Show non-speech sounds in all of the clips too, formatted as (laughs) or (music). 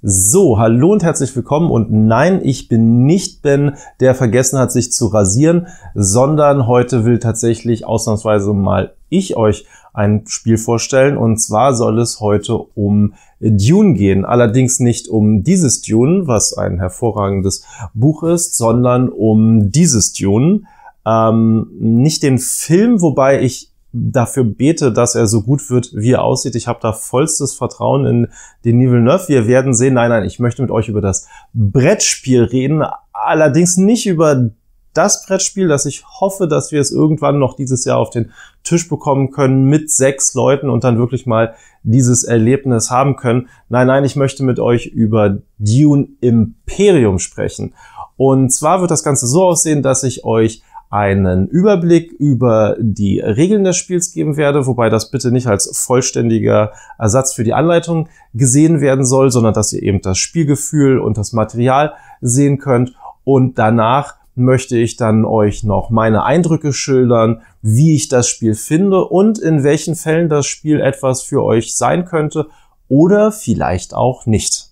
So, hallo und herzlich willkommen und nein, ich bin nicht Ben, der vergessen hat, sich zu rasieren, sondern heute will tatsächlich ausnahmsweise mal ich euch ein Spiel vorstellen und zwar soll es heute um Dune gehen, allerdings nicht um dieses Dune, was ein hervorragendes Buch ist, sondern um dieses Dune. Ähm, nicht den Film, wobei ich dafür bete, dass er so gut wird, wie er aussieht. Ich habe da vollstes Vertrauen in den Nivel Villeneuve. Wir werden sehen. Nein, nein, ich möchte mit euch über das Brettspiel reden. Allerdings nicht über das Brettspiel, dass ich hoffe, dass wir es irgendwann noch dieses Jahr auf den Tisch bekommen können mit sechs Leuten und dann wirklich mal dieses Erlebnis haben können. Nein, nein, ich möchte mit euch über Dune Imperium sprechen. Und zwar wird das Ganze so aussehen, dass ich euch einen Überblick über die Regeln des Spiels geben werde, wobei das bitte nicht als vollständiger Ersatz für die Anleitung gesehen werden soll, sondern dass ihr eben das Spielgefühl und das Material sehen könnt. Und danach möchte ich dann euch noch meine Eindrücke schildern, wie ich das Spiel finde und in welchen Fällen das Spiel etwas für euch sein könnte oder vielleicht auch nicht.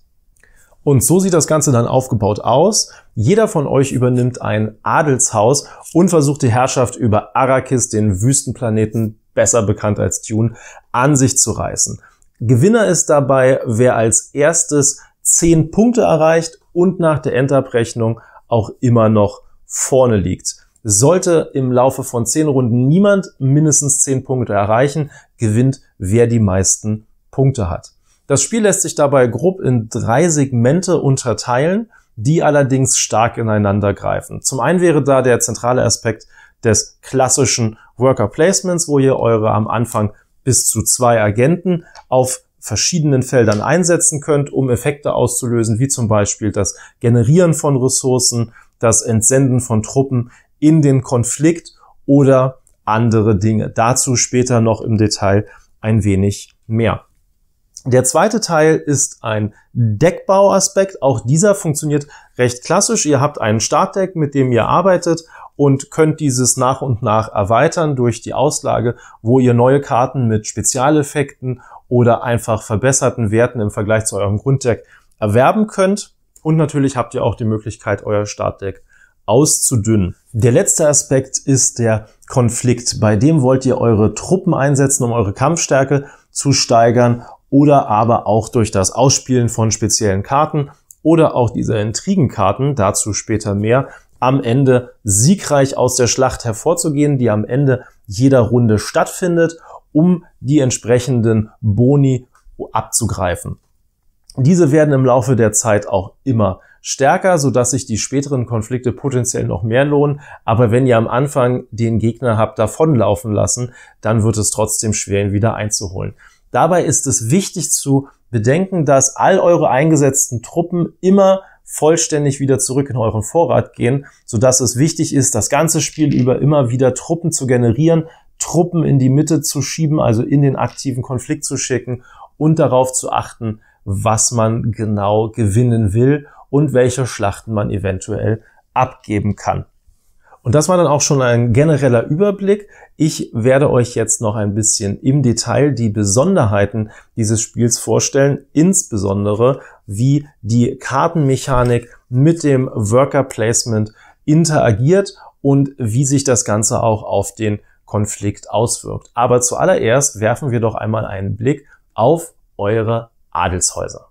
Und so sieht das Ganze dann aufgebaut aus. Jeder von euch übernimmt ein Adelshaus und versucht die Herrschaft über Arrakis, den Wüstenplaneten, besser bekannt als Dune, an sich zu reißen. Gewinner ist dabei, wer als erstes 10 Punkte erreicht und nach der Endabrechnung auch immer noch vorne liegt. Sollte im Laufe von 10 Runden niemand mindestens 10 Punkte erreichen, gewinnt wer die meisten Punkte hat. Das Spiel lässt sich dabei grob in drei Segmente unterteilen, die allerdings stark ineinander greifen. Zum einen wäre da der zentrale Aspekt des klassischen Worker Placements, wo ihr eure am Anfang bis zu zwei Agenten auf verschiedenen Feldern einsetzen könnt, um Effekte auszulösen, wie zum Beispiel das Generieren von Ressourcen, das Entsenden von Truppen in den Konflikt oder andere Dinge. Dazu später noch im Detail ein wenig mehr. Der zweite Teil ist ein Deckbauaspekt. Auch dieser funktioniert recht klassisch. Ihr habt einen Startdeck, mit dem ihr arbeitet und könnt dieses nach und nach erweitern durch die Auslage, wo ihr neue Karten mit Spezialeffekten oder einfach verbesserten Werten im Vergleich zu eurem Grunddeck erwerben könnt. Und natürlich habt ihr auch die Möglichkeit, euer Startdeck auszudünnen. Der letzte Aspekt ist der Konflikt. Bei dem wollt ihr eure Truppen einsetzen, um eure Kampfstärke zu steigern oder aber auch durch das Ausspielen von speziellen Karten oder auch dieser Intrigenkarten, dazu später mehr, am Ende siegreich aus der Schlacht hervorzugehen, die am Ende jeder Runde stattfindet, um die entsprechenden Boni abzugreifen. Diese werden im Laufe der Zeit auch immer stärker, so dass sich die späteren Konflikte potenziell noch mehr lohnen. Aber wenn ihr am Anfang den Gegner habt davonlaufen lassen, dann wird es trotzdem schwer, ihn wieder einzuholen. Dabei ist es wichtig zu bedenken, dass all eure eingesetzten Truppen immer vollständig wieder zurück in euren Vorrat gehen, sodass es wichtig ist, das ganze Spiel über immer wieder Truppen zu generieren, Truppen in die Mitte zu schieben, also in den aktiven Konflikt zu schicken und darauf zu achten, was man genau gewinnen will und welche Schlachten man eventuell abgeben kann. Und das war dann auch schon ein genereller Überblick. Ich werde euch jetzt noch ein bisschen im Detail die Besonderheiten dieses Spiels vorstellen, insbesondere wie die Kartenmechanik mit dem Worker Placement interagiert und wie sich das Ganze auch auf den Konflikt auswirkt. Aber zuallererst werfen wir doch einmal einen Blick auf eure Adelshäuser.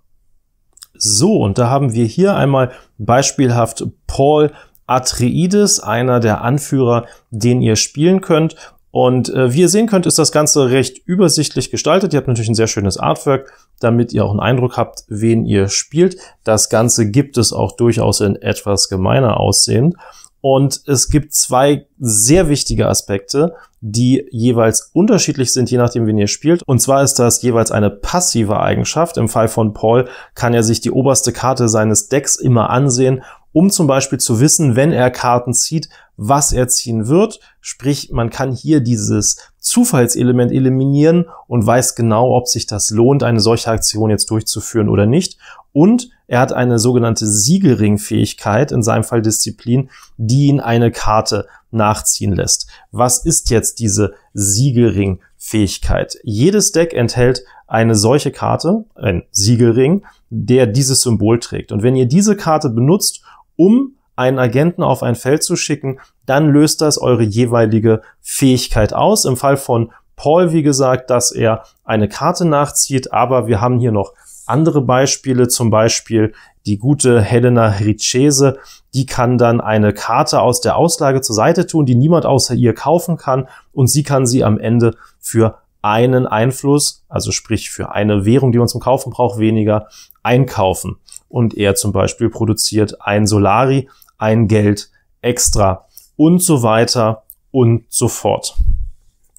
So, und da haben wir hier einmal beispielhaft Paul Atreides, einer der Anführer, den ihr spielen könnt. Und äh, wie ihr sehen könnt, ist das Ganze recht übersichtlich gestaltet. Ihr habt natürlich ein sehr schönes Artwork, damit ihr auch einen Eindruck habt, wen ihr spielt. Das Ganze gibt es auch durchaus in etwas gemeiner aussehend. Und es gibt zwei sehr wichtige Aspekte, die jeweils unterschiedlich sind, je nachdem, wen ihr spielt. Und zwar ist das jeweils eine passive Eigenschaft. Im Fall von Paul kann er sich die oberste Karte seines Decks immer ansehen um zum Beispiel zu wissen, wenn er Karten zieht, was er ziehen wird. Sprich, man kann hier dieses Zufallselement eliminieren und weiß genau, ob sich das lohnt, eine solche Aktion jetzt durchzuführen oder nicht. Und er hat eine sogenannte Siegelringfähigkeit, in seinem Fall Disziplin, die ihn eine Karte nachziehen lässt. Was ist jetzt diese Siegelringfähigkeit? Jedes Deck enthält eine solche Karte, ein Siegelring, der dieses Symbol trägt. Und wenn ihr diese Karte benutzt, um einen Agenten auf ein Feld zu schicken, dann löst das eure jeweilige Fähigkeit aus. Im Fall von Paul, wie gesagt, dass er eine Karte nachzieht, aber wir haben hier noch andere Beispiele, zum Beispiel die gute Helena Richese, die kann dann eine Karte aus der Auslage zur Seite tun, die niemand außer ihr kaufen kann und sie kann sie am Ende für einen Einfluss, also sprich für eine Währung, die man zum Kaufen braucht, weniger einkaufen und er zum Beispiel produziert ein Solari, ein Geld extra und so weiter und so fort.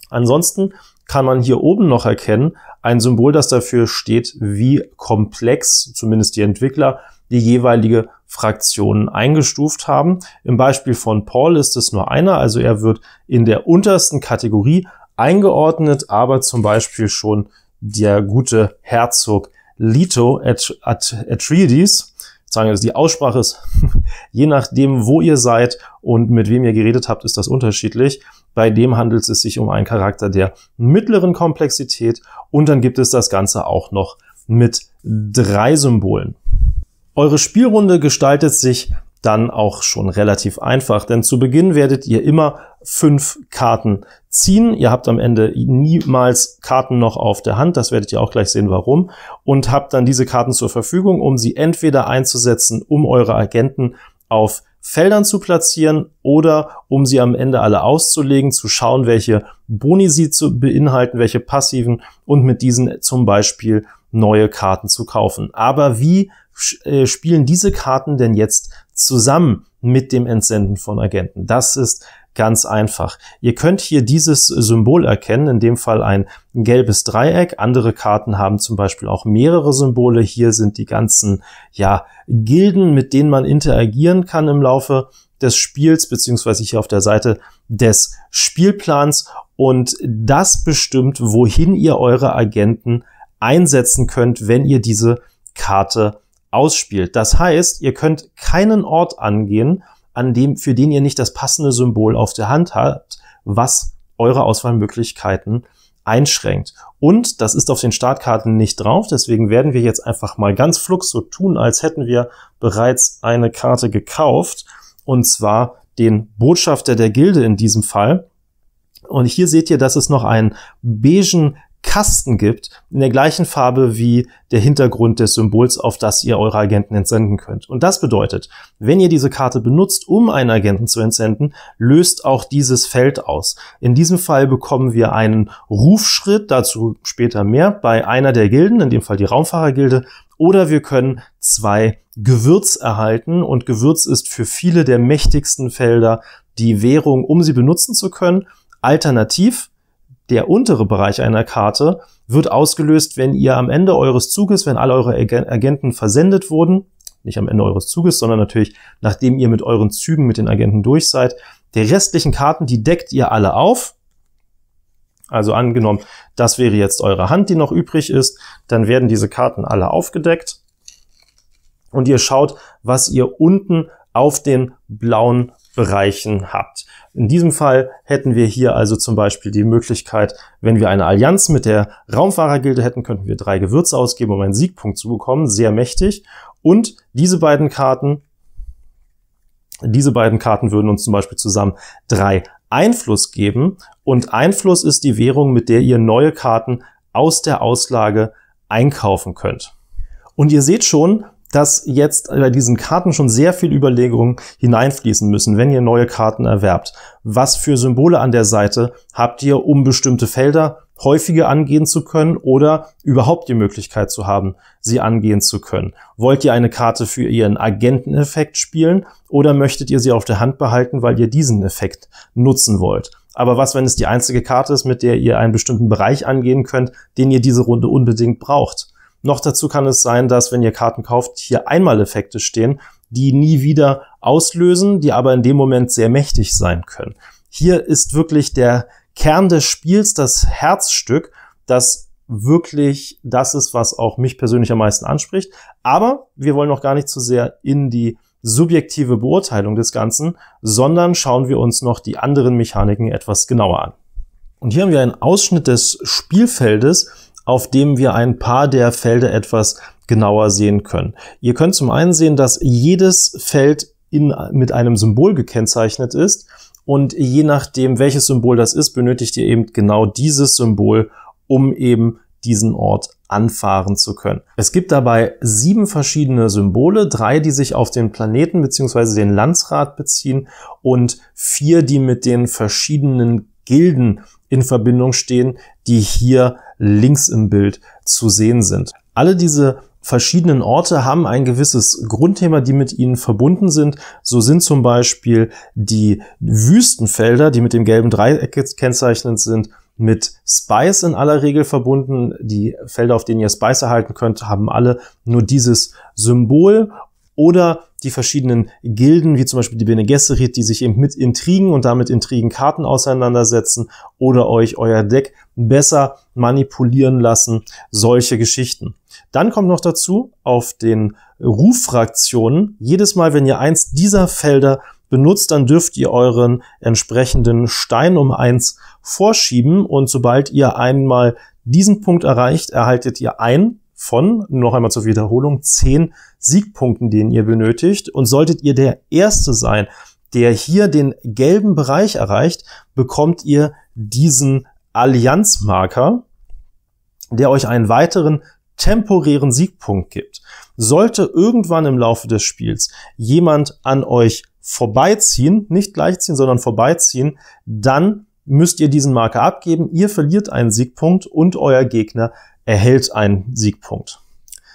Ansonsten kann man hier oben noch erkennen, ein Symbol, das dafür steht, wie komplex zumindest die Entwickler die jeweilige Fraktionen eingestuft haben. Im Beispiel von Paul ist es nur einer, also er wird in der untersten Kategorie eingeordnet, aber zum Beispiel schon der gute Herzog Leto at, at, Atreides. Ich sage, dass die Aussprache ist, (laughs) je nachdem, wo ihr seid und mit wem ihr geredet habt, ist das unterschiedlich. Bei dem handelt es sich um einen Charakter der mittleren Komplexität und dann gibt es das Ganze auch noch mit drei Symbolen. Eure Spielrunde gestaltet sich dann auch schon relativ einfach, denn zu Beginn werdet ihr immer fünf Karten ziehen. Ihr habt am Ende niemals Karten noch auf der Hand. Das werdet ihr auch gleich sehen, warum. Und habt dann diese Karten zur Verfügung, um sie entweder einzusetzen, um eure Agenten auf Feldern zu platzieren oder um sie am Ende alle auszulegen, zu schauen, welche Boni sie zu beinhalten, welche passiven und mit diesen zum Beispiel neue Karten zu kaufen. Aber wie äh, spielen diese Karten denn jetzt zusammen mit dem Entsenden von Agenten? Das ist Ganz einfach. Ihr könnt hier dieses Symbol erkennen, in dem Fall ein gelbes Dreieck. Andere Karten haben zum Beispiel auch mehrere Symbole. Hier sind die ganzen, ja, Gilden, mit denen man interagieren kann im Laufe des Spiels, beziehungsweise hier auf der Seite des Spielplans. Und das bestimmt, wohin ihr eure Agenten einsetzen könnt, wenn ihr diese Karte ausspielt. Das heißt, ihr könnt keinen Ort angehen, an dem, für den ihr nicht das passende Symbol auf der Hand habt, was eure Auswahlmöglichkeiten einschränkt. Und das ist auf den Startkarten nicht drauf, deswegen werden wir jetzt einfach mal ganz flugs so tun, als hätten wir bereits eine Karte gekauft, und zwar den Botschafter der Gilde in diesem Fall. Und hier seht ihr, dass es noch einen beigen Kasten gibt, in der gleichen Farbe wie der Hintergrund des Symbols, auf das ihr eure Agenten entsenden könnt. Und das bedeutet, wenn ihr diese Karte benutzt, um einen Agenten zu entsenden, löst auch dieses Feld aus. In diesem Fall bekommen wir einen Rufschritt, dazu später mehr, bei einer der Gilden, in dem Fall die Raumfahrergilde, oder wir können zwei Gewürz erhalten und Gewürz ist für viele der mächtigsten Felder die Währung, um sie benutzen zu können. Alternativ der untere Bereich einer Karte wird ausgelöst, wenn ihr am Ende eures Zuges, wenn alle eure Agenten versendet wurden, nicht am Ende eures Zuges, sondern natürlich nachdem ihr mit euren Zügen mit den Agenten durch seid, der restlichen Karten, die deckt ihr alle auf. Also angenommen, das wäre jetzt eure Hand, die noch übrig ist, dann werden diese Karten alle aufgedeckt und ihr schaut, was ihr unten auf den blauen Bereichen habt. In diesem Fall hätten wir hier also zum Beispiel die Möglichkeit, wenn wir eine Allianz mit der Raumfahrergilde hätten, könnten wir drei Gewürze ausgeben, um einen Siegpunkt zu bekommen. Sehr mächtig. Und diese beiden Karten, diese beiden Karten würden uns zum Beispiel zusammen drei Einfluss geben. Und Einfluss ist die Währung, mit der ihr neue Karten aus der Auslage einkaufen könnt. Und ihr seht schon, dass jetzt bei diesen Karten schon sehr viel Überlegungen hineinfließen müssen, wenn ihr neue Karten erwerbt. Was für Symbole an der Seite habt ihr, um bestimmte Felder häufiger angehen zu können oder überhaupt die Möglichkeit zu haben, sie angehen zu können? Wollt ihr eine Karte für ihren Agenteneffekt spielen oder möchtet ihr sie auf der Hand behalten, weil ihr diesen Effekt nutzen wollt? Aber was, wenn es die einzige Karte ist, mit der ihr einen bestimmten Bereich angehen könnt, den ihr diese Runde unbedingt braucht? Noch dazu kann es sein, dass wenn ihr Karten kauft, hier Einmaleffekte stehen, die nie wieder auslösen, die aber in dem Moment sehr mächtig sein können. Hier ist wirklich der Kern des Spiels, das Herzstück, das wirklich das ist, was auch mich persönlich am meisten anspricht. Aber wir wollen noch gar nicht zu so sehr in die subjektive Beurteilung des Ganzen, sondern schauen wir uns noch die anderen Mechaniken etwas genauer an. Und hier haben wir einen Ausschnitt des Spielfeldes, auf dem wir ein paar der Felder etwas genauer sehen können. Ihr könnt zum einen sehen, dass jedes Feld in, mit einem Symbol gekennzeichnet ist und je nachdem, welches Symbol das ist, benötigt ihr eben genau dieses Symbol, um eben diesen Ort anfahren zu können. Es gibt dabei sieben verschiedene Symbole, drei, die sich auf den Planeten bzw. den Landsrat beziehen und vier, die mit den verschiedenen Gilden in Verbindung stehen, die hier links im Bild zu sehen sind. Alle diese verschiedenen Orte haben ein gewisses Grundthema, die mit ihnen verbunden sind. So sind zum Beispiel die Wüstenfelder, die mit dem gelben Dreieck gekennzeichnet sind, mit Spice in aller Regel verbunden. Die Felder, auf denen ihr Spice erhalten könnt, haben alle nur dieses Symbol oder die verschiedenen Gilden, wie zum Beispiel die Bene Gesserit, die sich eben mit Intrigen und damit Intrigenkarten auseinandersetzen oder euch euer Deck besser manipulieren lassen, solche Geschichten. Dann kommt noch dazu auf den Ruffraktionen, jedes Mal, wenn ihr eins dieser Felder benutzt, dann dürft ihr euren entsprechenden Stein um eins vorschieben und sobald ihr einmal diesen Punkt erreicht, erhaltet ihr ein von, noch einmal zur Wiederholung, zehn Siegpunkten, den ihr benötigt. Und solltet ihr der Erste sein, der hier den gelben Bereich erreicht, bekommt ihr diesen Allianzmarker, der euch einen weiteren temporären Siegpunkt gibt. Sollte irgendwann im Laufe des Spiels jemand an euch vorbeiziehen, nicht gleichziehen, sondern vorbeiziehen, dann müsst ihr diesen Marker abgeben. Ihr verliert einen Siegpunkt und euer Gegner erhält einen Siegpunkt.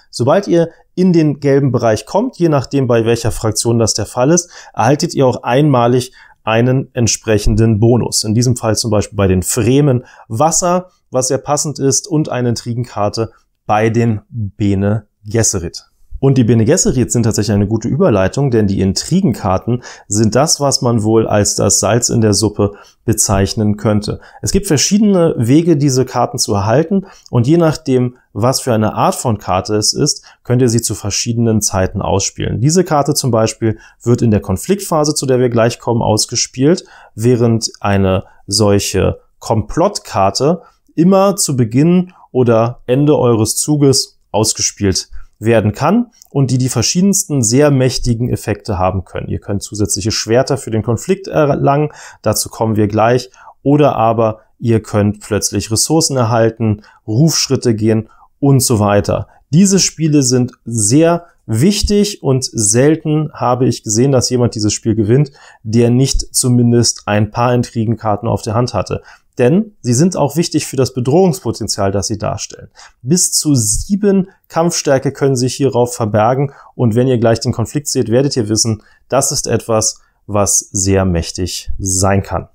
Sobald ihr in den gelben Bereich kommt, je nachdem bei welcher Fraktion das der Fall ist, erhaltet ihr auch einmalig einen entsprechenden Bonus. In diesem Fall zum Beispiel bei den Fremen Wasser, was sehr passend ist, und eine Intrigenkarte bei den Bene Gesserit. Und die Bene Gesserit sind tatsächlich eine gute Überleitung, denn die Intrigenkarten sind das, was man wohl als das Salz in der Suppe bezeichnen könnte. Es gibt verschiedene Wege, diese Karten zu erhalten und je nachdem, was für eine Art von Karte es ist, könnt ihr sie zu verschiedenen Zeiten ausspielen. Diese Karte zum Beispiel wird in der Konfliktphase, zu der wir gleich kommen, ausgespielt, während eine solche Komplottkarte immer zu Beginn oder Ende eures Zuges ausgespielt werden kann und die die verschiedensten sehr mächtigen Effekte haben können. Ihr könnt zusätzliche Schwerter für den Konflikt erlangen, dazu kommen wir gleich, oder aber ihr könnt plötzlich Ressourcen erhalten, Rufschritte gehen und so weiter. Diese Spiele sind sehr wichtig und selten habe ich gesehen, dass jemand dieses Spiel gewinnt, der nicht zumindest ein paar Intrigenkarten auf der Hand hatte. Denn sie sind auch wichtig für das Bedrohungspotenzial, das sie darstellen. Bis zu sieben Kampfstärke können sich hierauf verbergen. Und wenn ihr gleich den Konflikt seht, werdet ihr wissen, das ist etwas, was sehr mächtig sein kann.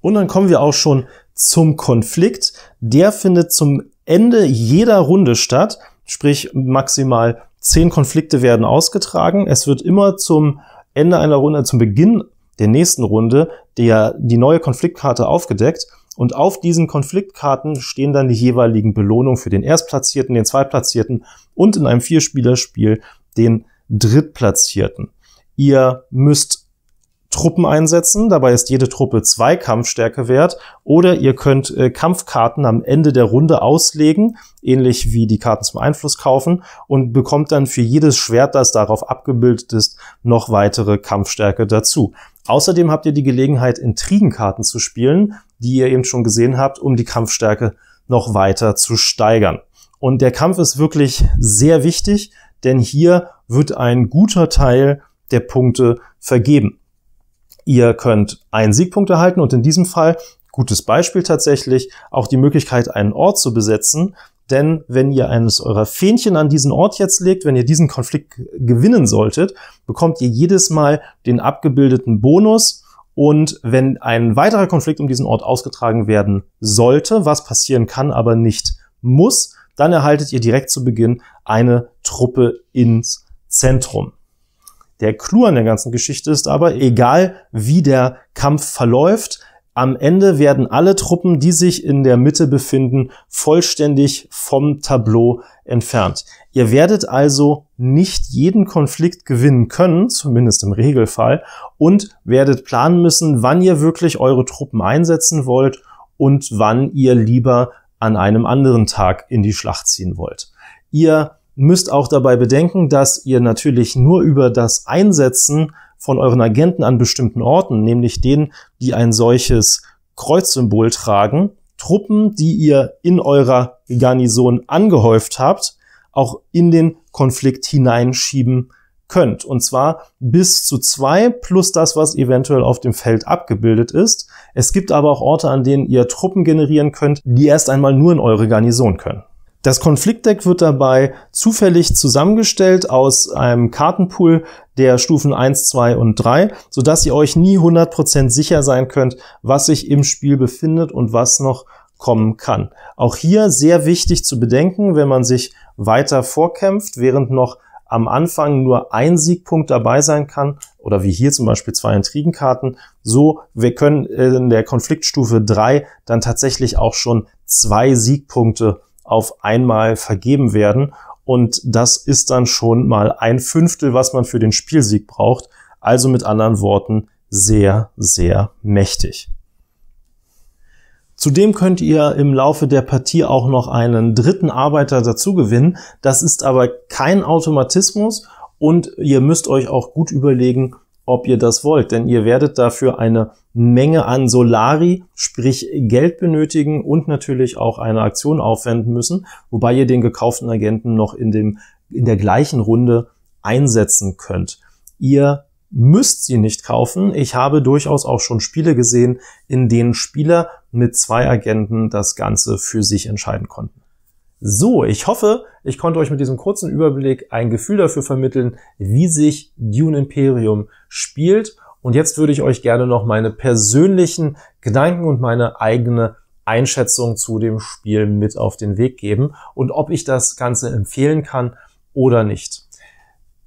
Und dann kommen wir auch schon zum Konflikt. Der findet zum Ende jeder Runde statt. Sprich, maximal zehn Konflikte werden ausgetragen. Es wird immer zum Ende einer Runde, zum Beginn der nächsten Runde der, die neue Konfliktkarte aufgedeckt. Und auf diesen Konfliktkarten stehen dann die jeweiligen Belohnungen für den Erstplatzierten, den Zweitplatzierten und in einem Vierspielerspiel den Drittplatzierten. Ihr müsst Truppen einsetzen. Dabei ist jede Truppe zwei Kampfstärke wert. Oder ihr könnt äh, Kampfkarten am Ende der Runde auslegen, ähnlich wie die Karten zum Einfluss kaufen, und bekommt dann für jedes Schwert, das darauf abgebildet ist, noch weitere Kampfstärke dazu. Außerdem habt ihr die Gelegenheit, Intrigenkarten zu spielen, die ihr eben schon gesehen habt, um die Kampfstärke noch weiter zu steigern. Und der Kampf ist wirklich sehr wichtig, denn hier wird ein guter Teil der Punkte vergeben. Ihr könnt einen Siegpunkt erhalten und in diesem Fall, gutes Beispiel tatsächlich, auch die Möglichkeit, einen Ort zu besetzen. Denn wenn ihr eines eurer Fähnchen an diesen Ort jetzt legt, wenn ihr diesen Konflikt gewinnen solltet, bekommt ihr jedes Mal den abgebildeten Bonus. Und wenn ein weiterer Konflikt um diesen Ort ausgetragen werden sollte, was passieren kann, aber nicht muss, dann erhaltet ihr direkt zu Beginn eine Truppe ins Zentrum. Der Clou an der ganzen Geschichte ist aber, egal wie der Kampf verläuft, am Ende werden alle Truppen, die sich in der Mitte befinden, vollständig vom Tableau entfernt. Ihr werdet also nicht jeden Konflikt gewinnen können, zumindest im Regelfall, und werdet planen müssen, wann ihr wirklich eure Truppen einsetzen wollt und wann ihr lieber an einem anderen Tag in die Schlacht ziehen wollt. Ihr müsst auch dabei bedenken, dass ihr natürlich nur über das Einsetzen von euren Agenten an bestimmten Orten, nämlich denen, die ein solches Kreuzsymbol tragen, Truppen, die ihr in eurer Garnison angehäuft habt, auch in den Konflikt hineinschieben könnt. Und zwar bis zu zwei plus das, was eventuell auf dem Feld abgebildet ist. Es gibt aber auch Orte, an denen ihr Truppen generieren könnt, die erst einmal nur in eure Garnison können. Das Konfliktdeck wird dabei zufällig zusammengestellt aus einem Kartenpool der Stufen 1, 2 und 3, sodass ihr euch nie 100% sicher sein könnt, was sich im Spiel befindet und was noch kommen kann. Auch hier sehr wichtig zu bedenken, wenn man sich weiter vorkämpft, während noch am Anfang nur ein Siegpunkt dabei sein kann, oder wie hier zum Beispiel zwei Intrigenkarten, so wir können in der Konfliktstufe 3 dann tatsächlich auch schon zwei Siegpunkte auf einmal vergeben werden. Und das ist dann schon mal ein Fünftel, was man für den Spielsieg braucht. Also mit anderen Worten, sehr, sehr mächtig. Zudem könnt ihr im Laufe der Partie auch noch einen dritten Arbeiter dazu gewinnen. Das ist aber kein Automatismus und ihr müsst euch auch gut überlegen, ob ihr das wollt, denn ihr werdet dafür eine Menge an Solari, sprich Geld benötigen und natürlich auch eine Aktion aufwenden müssen, wobei ihr den gekauften Agenten noch in dem, in der gleichen Runde einsetzen könnt. Ihr müsst sie nicht kaufen. Ich habe durchaus auch schon Spiele gesehen, in denen Spieler mit zwei Agenten das Ganze für sich entscheiden konnten. So, ich hoffe, ich konnte euch mit diesem kurzen Überblick ein Gefühl dafür vermitteln, wie sich Dune Imperium spielt. Und jetzt würde ich euch gerne noch meine persönlichen Gedanken und meine eigene Einschätzung zu dem Spiel mit auf den Weg geben und ob ich das Ganze empfehlen kann oder nicht.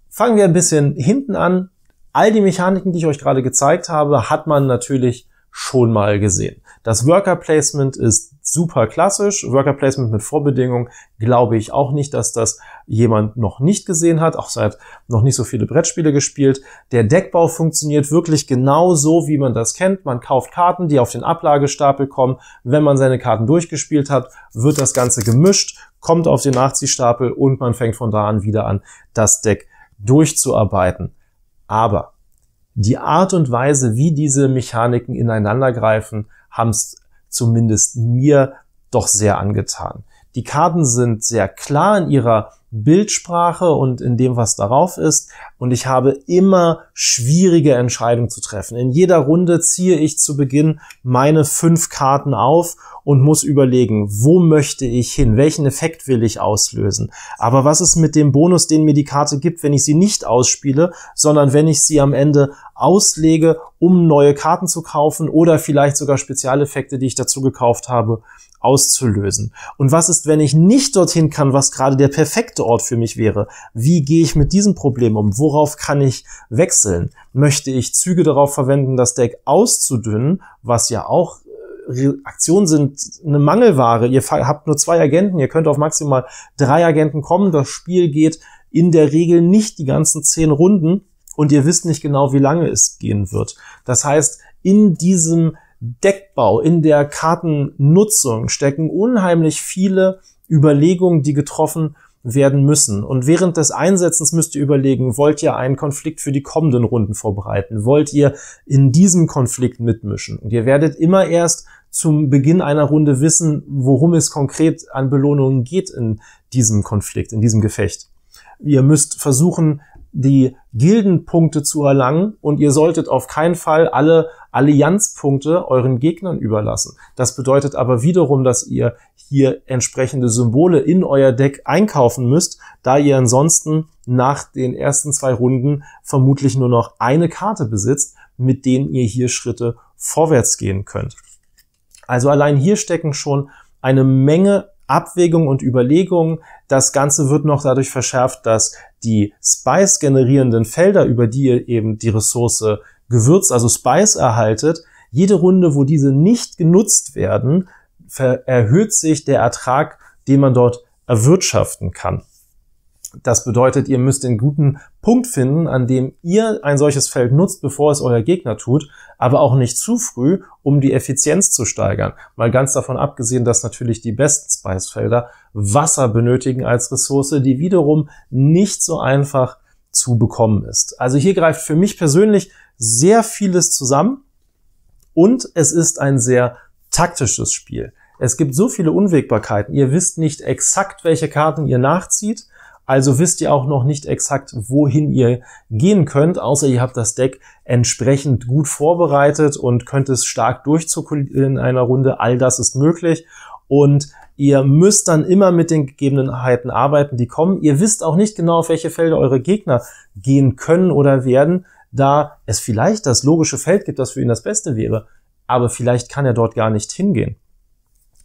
Fangen wir ein bisschen hinten an. All die Mechaniken, die ich euch gerade gezeigt habe, hat man natürlich schon mal gesehen. Das Worker Placement ist super klassisch. Worker Placement mit Vorbedingungen glaube ich auch nicht, dass das jemand noch nicht gesehen hat. Auch seit noch nicht so viele Brettspiele gespielt. Der Deckbau funktioniert wirklich genau so, wie man das kennt. Man kauft Karten, die auf den Ablagestapel kommen. Wenn man seine Karten durchgespielt hat, wird das Ganze gemischt, kommt auf den Nachziehstapel und man fängt von da an wieder an, das Deck durchzuarbeiten. Aber die Art und Weise, wie diese Mechaniken ineinandergreifen, haben es zumindest mir doch sehr angetan. Die Karten sind sehr klar in ihrer Bildsprache und in dem, was darauf ist. Und ich habe immer schwierige Entscheidungen zu treffen. In jeder Runde ziehe ich zu Beginn meine fünf Karten auf und muss überlegen, wo möchte ich hin? Welchen Effekt will ich auslösen? Aber was ist mit dem Bonus, den mir die Karte gibt, wenn ich sie nicht ausspiele, sondern wenn ich sie am Ende auslege, um neue Karten zu kaufen oder vielleicht sogar Spezialeffekte, die ich dazu gekauft habe, auszulösen. Und was ist, wenn ich nicht dorthin kann, was gerade der perfekte Ort für mich wäre? Wie gehe ich mit diesem Problem um? Worauf kann ich wechseln? Möchte ich Züge darauf verwenden, das Deck auszudünnen, was ja auch äh, Aktionen sind eine Mangelware. Ihr habt nur zwei Agenten, ihr könnt auf maximal drei Agenten kommen. Das Spiel geht in der Regel nicht die ganzen zehn Runden und ihr wisst nicht genau, wie lange es gehen wird. Das heißt, in diesem Deckbau, in der Kartennutzung stecken unheimlich viele Überlegungen, die getroffen werden müssen. Und während des Einsetzens müsst ihr überlegen, wollt ihr einen Konflikt für die kommenden Runden vorbereiten? Wollt ihr in diesem Konflikt mitmischen? Und ihr werdet immer erst zum Beginn einer Runde wissen, worum es konkret an Belohnungen geht in diesem Konflikt, in diesem Gefecht. Ihr müsst versuchen, die Gildenpunkte zu erlangen und ihr solltet auf keinen Fall alle Allianzpunkte euren Gegnern überlassen. Das bedeutet aber wiederum, dass ihr hier entsprechende Symbole in euer Deck einkaufen müsst, da ihr ansonsten nach den ersten zwei Runden vermutlich nur noch eine Karte besitzt, mit denen ihr hier Schritte vorwärts gehen könnt. Also allein hier stecken schon eine Menge Abwägung und Überlegung. Das Ganze wird noch dadurch verschärft, dass die Spice generierenden Felder, über die ihr eben die Ressource Gewürz, also Spice erhaltet, jede Runde, wo diese nicht genutzt werden, erhöht sich der Ertrag, den man dort erwirtschaften kann. Das bedeutet, ihr müsst den guten Punkt finden, an dem ihr ein solches Feld nutzt, bevor es euer Gegner tut, aber auch nicht zu früh, um die Effizienz zu steigern. Mal ganz davon abgesehen, dass natürlich die besten Spicefelder Wasser benötigen als Ressource, die wiederum nicht so einfach zu bekommen ist. Also hier greift für mich persönlich sehr vieles zusammen und es ist ein sehr taktisches Spiel. Es gibt so viele Unwägbarkeiten. Ihr wisst nicht exakt, welche Karten ihr nachzieht. Also wisst ihr auch noch nicht exakt, wohin ihr gehen könnt, außer ihr habt das Deck entsprechend gut vorbereitet und könnt es stark durchzukulieren in einer Runde. All das ist möglich. Und ihr müsst dann immer mit den Gegebenheiten arbeiten, die kommen. Ihr wisst auch nicht genau, auf welche Felder eure Gegner gehen können oder werden, da es vielleicht das logische Feld gibt, das für ihn das Beste wäre. Aber vielleicht kann er dort gar nicht hingehen.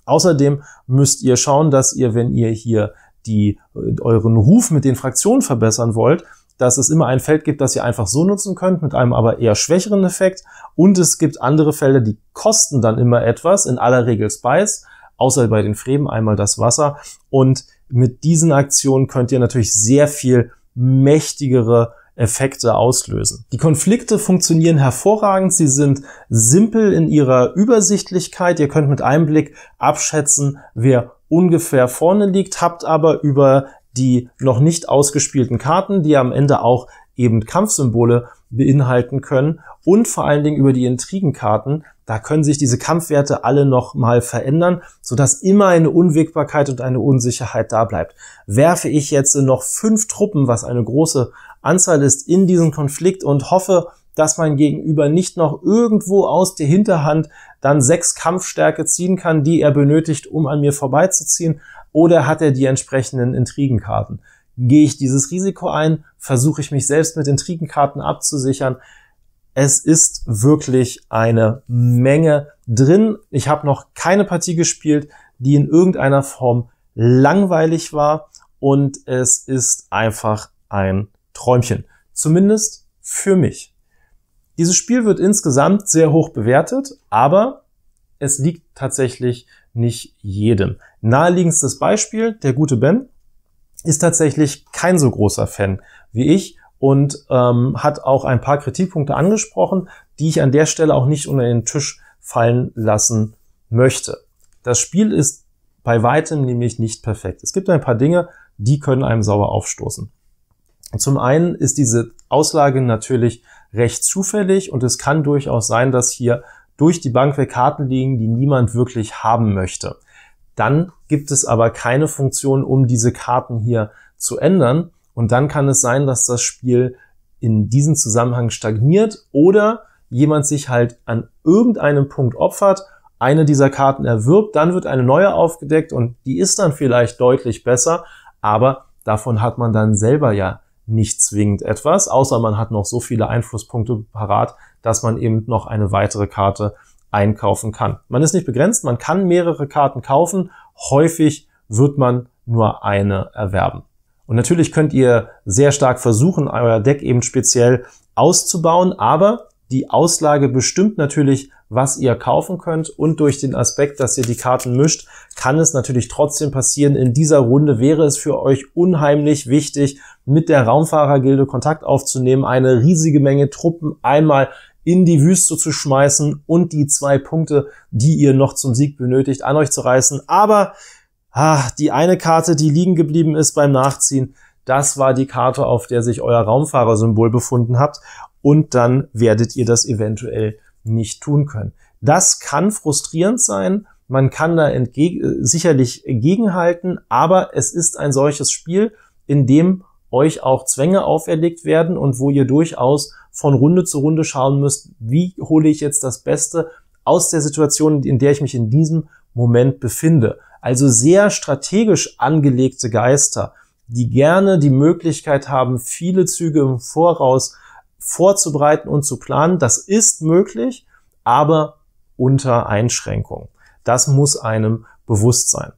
Außerdem müsst ihr schauen, dass ihr, wenn ihr hier die äh, euren Ruf mit den Fraktionen verbessern wollt, dass es immer ein Feld gibt, das ihr einfach so nutzen könnt, mit einem aber eher schwächeren Effekt. Und es gibt andere Felder, die kosten dann immer etwas, in aller Regel Spice, außer bei den Fremen einmal das Wasser. Und mit diesen Aktionen könnt ihr natürlich sehr viel mächtigere Effekte auslösen. Die Konflikte funktionieren hervorragend. Sie sind simpel in ihrer Übersichtlichkeit. Ihr könnt mit einem Blick abschätzen, wer ungefähr vorne liegt, habt aber über die noch nicht ausgespielten Karten, die am Ende auch eben Kampfsymbole beinhalten können und vor allen Dingen über die Intrigenkarten, da können sich diese Kampfwerte alle noch mal verändern, sodass immer eine Unwägbarkeit und eine Unsicherheit da bleibt. Werfe ich jetzt noch fünf Truppen, was eine große Anzahl ist, in diesen Konflikt und hoffe, dass mein Gegenüber nicht noch irgendwo aus der Hinterhand dann sechs Kampfstärke ziehen kann, die er benötigt, um an mir vorbeizuziehen, oder hat er die entsprechenden Intrigenkarten? Gehe ich dieses Risiko ein? Versuche ich mich selbst mit Intrigenkarten abzusichern? Es ist wirklich eine Menge drin. Ich habe noch keine Partie gespielt, die in irgendeiner Form langweilig war und es ist einfach ein Träumchen. Zumindest für mich. Dieses Spiel wird insgesamt sehr hoch bewertet, aber es liegt tatsächlich nicht jedem. Naheliegendstes Beispiel, der gute Ben, ist tatsächlich kein so großer Fan wie ich und ähm, hat auch ein paar Kritikpunkte angesprochen, die ich an der Stelle auch nicht unter den Tisch fallen lassen möchte. Das Spiel ist bei weitem nämlich nicht perfekt. Es gibt ein paar Dinge, die können einem sauer aufstoßen. Zum einen ist diese Auslage natürlich recht zufällig und es kann durchaus sein, dass hier durch die Bank weg Karten liegen, die niemand wirklich haben möchte. Dann gibt es aber keine Funktion, um diese Karten hier zu ändern und dann kann es sein, dass das Spiel in diesem Zusammenhang stagniert oder jemand sich halt an irgendeinem Punkt opfert, eine dieser Karten erwirbt, dann wird eine neue aufgedeckt und die ist dann vielleicht deutlich besser, aber davon hat man dann selber ja nicht zwingend etwas, außer man hat noch so viele Einflusspunkte parat, dass man eben noch eine weitere Karte einkaufen kann. Man ist nicht begrenzt, man kann mehrere Karten kaufen, häufig wird man nur eine erwerben. Und natürlich könnt ihr sehr stark versuchen, euer Deck eben speziell auszubauen, aber die Auslage bestimmt natürlich, was ihr kaufen könnt und durch den Aspekt, dass ihr die Karten mischt, kann es natürlich trotzdem passieren, in dieser Runde wäre es für euch unheimlich wichtig, mit der Raumfahrergilde Kontakt aufzunehmen, eine riesige Menge Truppen einmal in die Wüste zu schmeißen und die zwei Punkte, die ihr noch zum Sieg benötigt, an euch zu reißen. Aber ah, die eine Karte, die liegen geblieben ist beim Nachziehen, das war die Karte, auf der sich euer Raumfahrersymbol befunden habt. Und dann werdet ihr das eventuell nicht tun können. Das kann frustrierend sein. Man kann da entgeg sicherlich gegenhalten, aber es ist ein solches Spiel, in dem euch auch Zwänge auferlegt werden und wo ihr durchaus von Runde zu Runde schauen müsst, wie hole ich jetzt das Beste aus der Situation, in der ich mich in diesem Moment befinde. Also sehr strategisch angelegte Geister, die gerne die Möglichkeit haben, viele Züge im Voraus vorzubereiten und zu planen. Das ist möglich, aber unter Einschränkung. Das muss einem bewusst sein.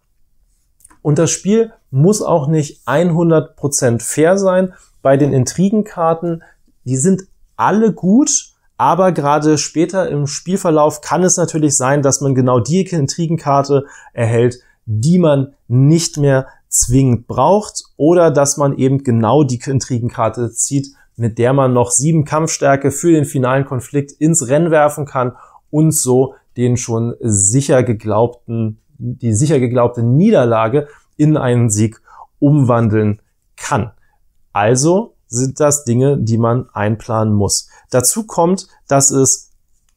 Und das Spiel muss auch nicht 100% fair sein. Bei den Intrigenkarten, die sind alle gut, aber gerade später im Spielverlauf kann es natürlich sein, dass man genau die Intrigenkarte erhält, die man nicht mehr zwingend braucht oder dass man eben genau die Intrigenkarte zieht, mit der man noch sieben Kampfstärke für den finalen Konflikt ins Rennen werfen kann und so den schon sicher geglaubten die sicher geglaubte Niederlage in einen Sieg umwandeln kann. Also sind das Dinge, die man einplanen muss. Dazu kommt, dass es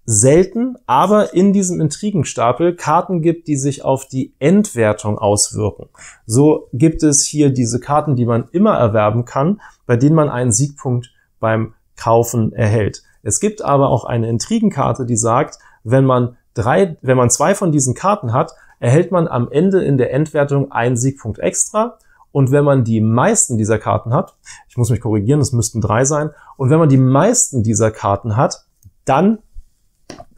selten, aber in diesem Intrigenstapel Karten gibt, die sich auf die Endwertung auswirken. So gibt es hier diese Karten, die man immer erwerben kann, bei denen man einen Siegpunkt beim Kaufen erhält. Es gibt aber auch eine Intrigenkarte, die sagt, wenn man drei, wenn man zwei von diesen Karten hat, erhält man am Ende in der Endwertung einen Siegpunkt extra. Und wenn man die meisten dieser Karten hat, ich muss mich korrigieren, es müssten drei sein, und wenn man die meisten dieser Karten hat, dann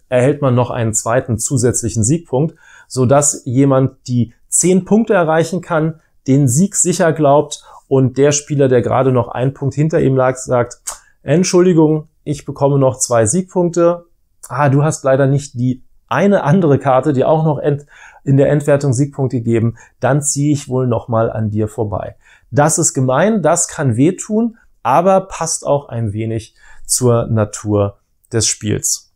erhält man noch einen zweiten zusätzlichen Siegpunkt, sodass jemand die zehn Punkte erreichen kann, den Sieg sicher glaubt und der Spieler, der gerade noch einen Punkt hinter ihm lag, sagt, Entschuldigung, ich bekomme noch zwei Siegpunkte. Ah, du hast leider nicht die eine andere Karte, die auch noch in der Endwertung Siegpunkte geben, dann ziehe ich wohl nochmal an dir vorbei. Das ist gemein, das kann wehtun, aber passt auch ein wenig zur Natur des Spiels.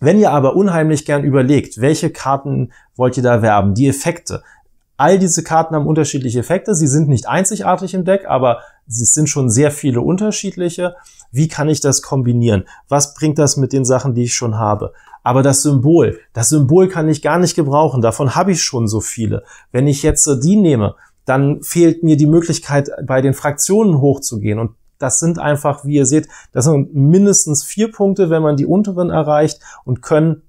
Wenn ihr aber unheimlich gern überlegt, welche Karten wollt ihr da werben, die Effekte, all diese Karten haben unterschiedliche Effekte, sie sind nicht einzigartig im Deck, aber es sind schon sehr viele unterschiedliche. Wie kann ich das kombinieren? Was bringt das mit den Sachen, die ich schon habe? Aber das Symbol, das Symbol kann ich gar nicht gebrauchen. Davon habe ich schon so viele. Wenn ich jetzt äh, die nehme, dann fehlt mir die Möglichkeit, bei den Fraktionen hochzugehen. Und das sind einfach, wie ihr seht, das sind mindestens vier Punkte, wenn man die unteren erreicht und können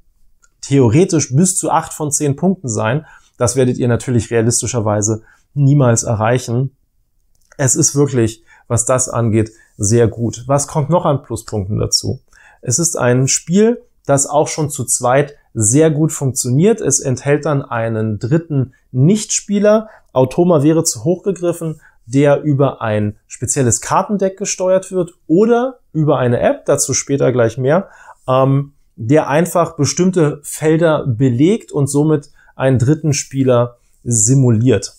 theoretisch bis zu acht von zehn Punkten sein. Das werdet ihr natürlich realistischerweise niemals erreichen. Es ist wirklich, was das angeht, sehr gut. Was kommt noch an Pluspunkten dazu? Es ist ein Spiel, das auch schon zu zweit sehr gut funktioniert. Es enthält dann einen dritten Nichtspieler. Automa wäre zu hoch gegriffen, der über ein spezielles Kartendeck gesteuert wird oder über eine App, dazu später gleich mehr, ähm, der einfach bestimmte Felder belegt und somit einen dritten Spieler simuliert.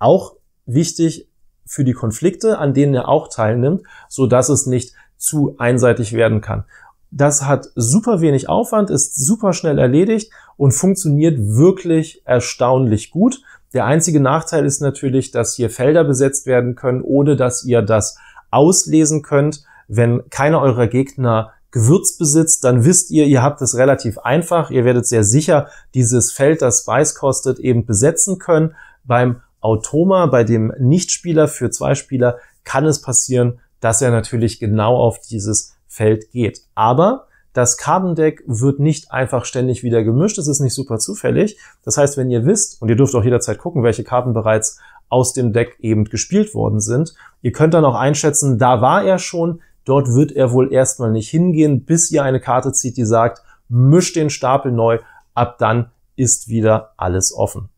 Auch wichtig für die Konflikte, an denen er auch teilnimmt, so dass es nicht zu einseitig werden kann. Das hat super wenig Aufwand, ist super schnell erledigt und funktioniert wirklich erstaunlich gut. Der einzige Nachteil ist natürlich, dass hier Felder besetzt werden können, ohne dass ihr das auslesen könnt. Wenn keiner eurer Gegner Gewürz besitzt, dann wisst ihr, ihr habt es relativ einfach. Ihr werdet sehr sicher dieses Feld, das Spice kostet, eben besetzen können. Beim Automa, bei dem Nichtspieler für zwei Spieler, kann es passieren, dass er natürlich genau auf dieses Feld geht. Aber das Kartendeck wird nicht einfach ständig wieder gemischt. Es ist nicht super zufällig. Das heißt, wenn ihr wisst, und ihr dürft auch jederzeit gucken, welche Karten bereits aus dem Deck eben gespielt worden sind, ihr könnt dann auch einschätzen, da war er schon, dort wird er wohl erstmal nicht hingehen, bis ihr eine Karte zieht, die sagt, misch den Stapel neu, ab dann ist wieder alles offen.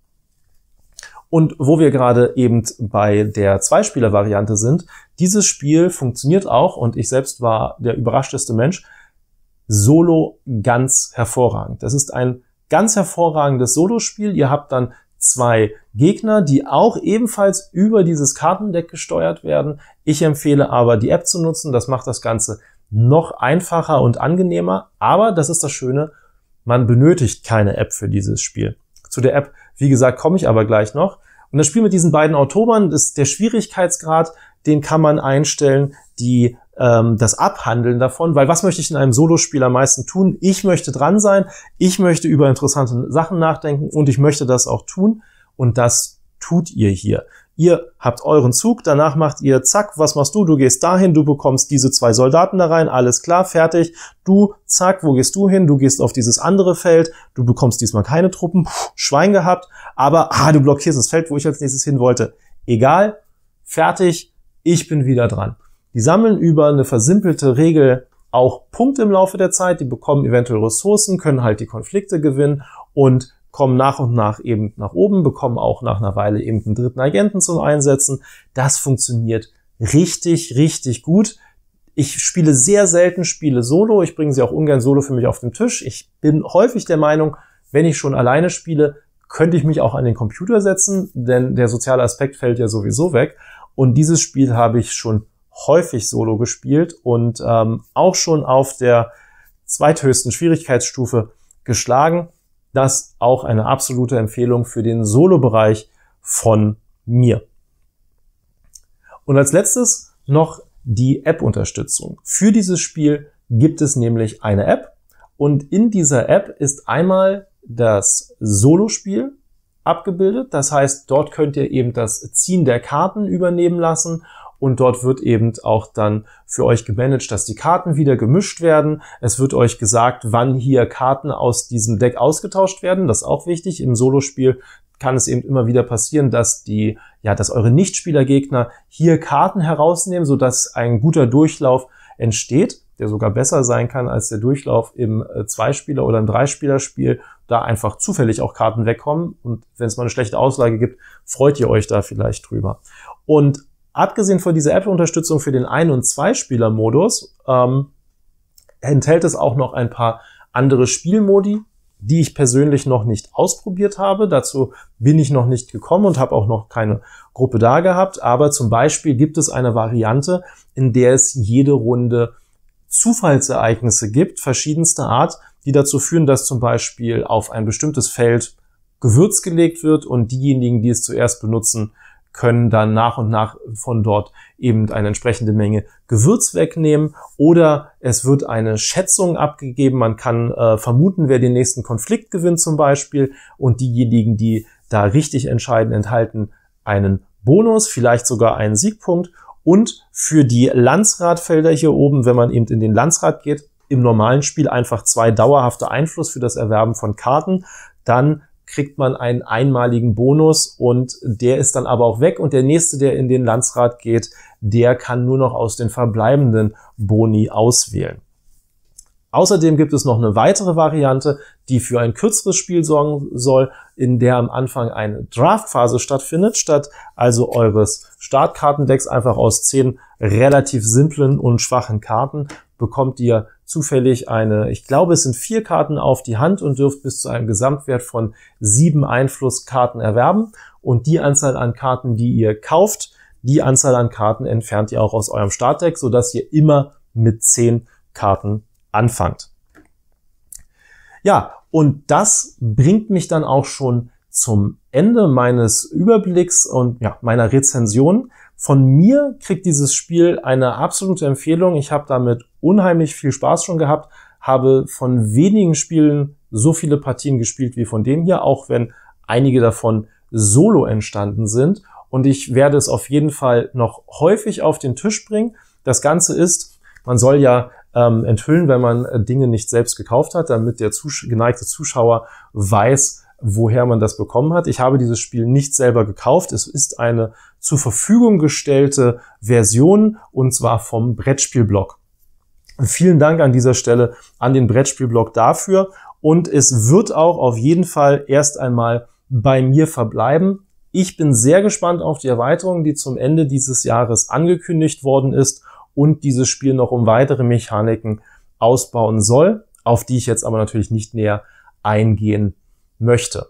Und wo wir gerade eben bei der Zweispieler-Variante sind, dieses Spiel funktioniert auch und ich selbst war der überraschteste Mensch. Solo ganz hervorragend. Das ist ein ganz hervorragendes Solospiel. Ihr habt dann zwei Gegner, die auch ebenfalls über dieses Kartendeck gesteuert werden. Ich empfehle aber, die App zu nutzen. Das macht das Ganze noch einfacher und angenehmer. Aber das ist das Schöne, man benötigt keine App für dieses Spiel zu der App. Wie gesagt, komme ich aber gleich noch. Und das Spiel mit diesen beiden Autoren, das, der Schwierigkeitsgrad, den kann man einstellen, die ähm, das Abhandeln davon, weil was möchte ich in einem Solospiel am meisten tun? Ich möchte dran sein, ich möchte über interessante Sachen nachdenken und ich möchte das auch tun und das tut ihr hier. Ihr habt euren Zug, danach macht ihr zack, was machst du? Du gehst dahin, du bekommst diese zwei Soldaten da rein, alles klar, fertig. Du, zack, wo gehst du hin? Du gehst auf dieses andere Feld, du bekommst diesmal keine Truppen, Puh, Schwein gehabt, aber ah, du blockierst das Feld, wo ich als nächstes hin wollte. Egal, fertig, ich bin wieder dran. Die sammeln über eine versimpelte Regel auch Punkte im Laufe der Zeit, die bekommen eventuell Ressourcen, können halt die Konflikte gewinnen und kommen nach und nach eben nach oben, bekommen auch nach einer Weile eben einen dritten Agenten zum Einsetzen. Das funktioniert richtig, richtig gut. Ich spiele sehr selten Spiele solo. Ich bringe sie auch ungern solo für mich auf den Tisch. Ich bin häufig der Meinung, wenn ich schon alleine spiele, könnte ich mich auch an den Computer setzen, denn der soziale Aspekt fällt ja sowieso weg. Und dieses Spiel habe ich schon häufig solo gespielt und ähm, auch schon auf der zweithöchsten Schwierigkeitsstufe geschlagen das auch eine absolute Empfehlung für den Solo-Bereich von mir. Und als letztes noch die App-Unterstützung. Für dieses Spiel gibt es nämlich eine App und in dieser App ist einmal das Solo-Spiel abgebildet. Das heißt, dort könnt ihr eben das Ziehen der Karten übernehmen lassen und dort wird eben auch dann für euch gemanagt, dass die Karten wieder gemischt werden. Es wird euch gesagt, wann hier Karten aus diesem Deck ausgetauscht werden. Das ist auch wichtig. Im Solospiel kann es eben immer wieder passieren, dass die, ja, dass eure Nichtspielergegner hier Karten herausnehmen, sodass ein guter Durchlauf entsteht, der sogar besser sein kann als der Durchlauf im äh, Zweispieler- oder im Dreispielerspiel, da einfach zufällig auch Karten wegkommen. Und wenn es mal eine schlechte Auslage gibt, freut ihr euch da vielleicht drüber. Und Abgesehen von dieser App-Unterstützung für den Ein- und Zwei-Spieler-Modus ähm, enthält es auch noch ein paar andere Spielmodi, die ich persönlich noch nicht ausprobiert habe. Dazu bin ich noch nicht gekommen und habe auch noch keine Gruppe da gehabt. Aber zum Beispiel gibt es eine Variante, in der es jede Runde Zufallsereignisse gibt, verschiedenster Art, die dazu führen, dass zum Beispiel auf ein bestimmtes Feld Gewürz gelegt wird und diejenigen, die es zuerst benutzen, können dann nach und nach von dort eben eine entsprechende Menge Gewürz wegnehmen oder es wird eine Schätzung abgegeben. Man kann äh, vermuten, wer den nächsten Konflikt gewinnt zum Beispiel und diejenigen, die da richtig entscheiden, enthalten einen Bonus, vielleicht sogar einen Siegpunkt und für die Landsratfelder hier oben, wenn man eben in den Landsrat geht, im normalen Spiel einfach zwei dauerhafte Einfluss für das Erwerben von Karten, dann kriegt man einen einmaligen Bonus und der ist dann aber auch weg und der nächste, der in den Landsrat geht, der kann nur noch aus den verbleibenden Boni auswählen. Außerdem gibt es noch eine weitere Variante, die für ein kürzeres Spiel sorgen soll, in der am Anfang eine Draftphase stattfindet, statt also eures Startkartendecks einfach aus zehn relativ simplen und schwachen Karten bekommt ihr zufällig eine, ich glaube, es sind vier Karten auf die Hand und dürft bis zu einem Gesamtwert von sieben Einflusskarten erwerben. Und die Anzahl an Karten, die ihr kauft, die Anzahl an Karten entfernt ihr auch aus eurem Startdeck, sodass ihr immer mit zehn Karten anfangt. Ja, und das bringt mich dann auch schon zum Ende meines Überblicks und ja, meiner Rezension. Von mir kriegt dieses Spiel eine absolute Empfehlung. Ich habe damit unheimlich viel Spaß schon gehabt, habe von wenigen Spielen so viele Partien gespielt wie von dem hier, auch wenn einige davon solo entstanden sind. Und ich werde es auf jeden Fall noch häufig auf den Tisch bringen. Das Ganze ist, man soll ja ähm, enthüllen, wenn man äh, Dinge nicht selbst gekauft hat, damit der Zus geneigte Zuschauer weiß, woher man das bekommen hat. Ich habe dieses Spiel nicht selber gekauft. Es ist eine zur Verfügung gestellte Version und zwar vom Brettspielblog. Vielen Dank an dieser Stelle an den Brettspielblog dafür. Und es wird auch auf jeden Fall erst einmal bei mir verbleiben. Ich bin sehr gespannt auf die Erweiterung, die zum Ende dieses Jahres angekündigt worden ist und dieses Spiel noch um weitere Mechaniken ausbauen soll, auf die ich jetzt aber natürlich nicht näher eingehen möchte.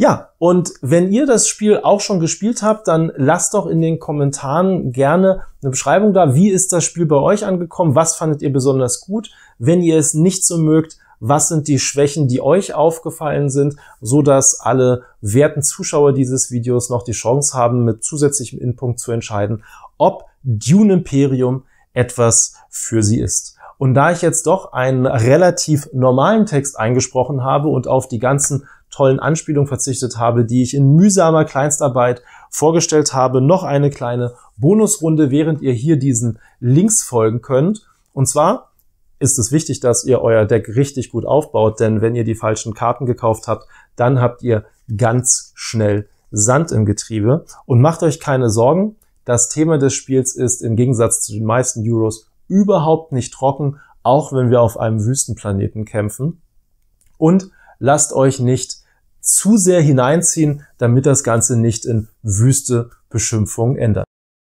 Ja, und wenn ihr das Spiel auch schon gespielt habt, dann lasst doch in den Kommentaren gerne eine Beschreibung da. Wie ist das Spiel bei euch angekommen? Was fandet ihr besonders gut? Wenn ihr es nicht so mögt, was sind die Schwächen, die euch aufgefallen sind, so dass alle werten Zuschauer dieses Videos noch die Chance haben, mit zusätzlichem Input zu entscheiden, ob Dune Imperium etwas für sie ist. Und da ich jetzt doch einen relativ normalen Text eingesprochen habe und auf die ganzen tollen Anspielung verzichtet habe, die ich in mühsamer Kleinstarbeit vorgestellt habe. Noch eine kleine Bonusrunde, während ihr hier diesen Links folgen könnt. Und zwar ist es wichtig, dass ihr euer Deck richtig gut aufbaut, denn wenn ihr die falschen Karten gekauft habt, dann habt ihr ganz schnell Sand im Getriebe. Und macht euch keine Sorgen, das Thema des Spiels ist im Gegensatz zu den meisten Euros überhaupt nicht trocken, auch wenn wir auf einem Wüstenplaneten kämpfen. Und lasst euch nicht zu sehr hineinziehen, damit das Ganze nicht in wüste Beschimpfungen ändert.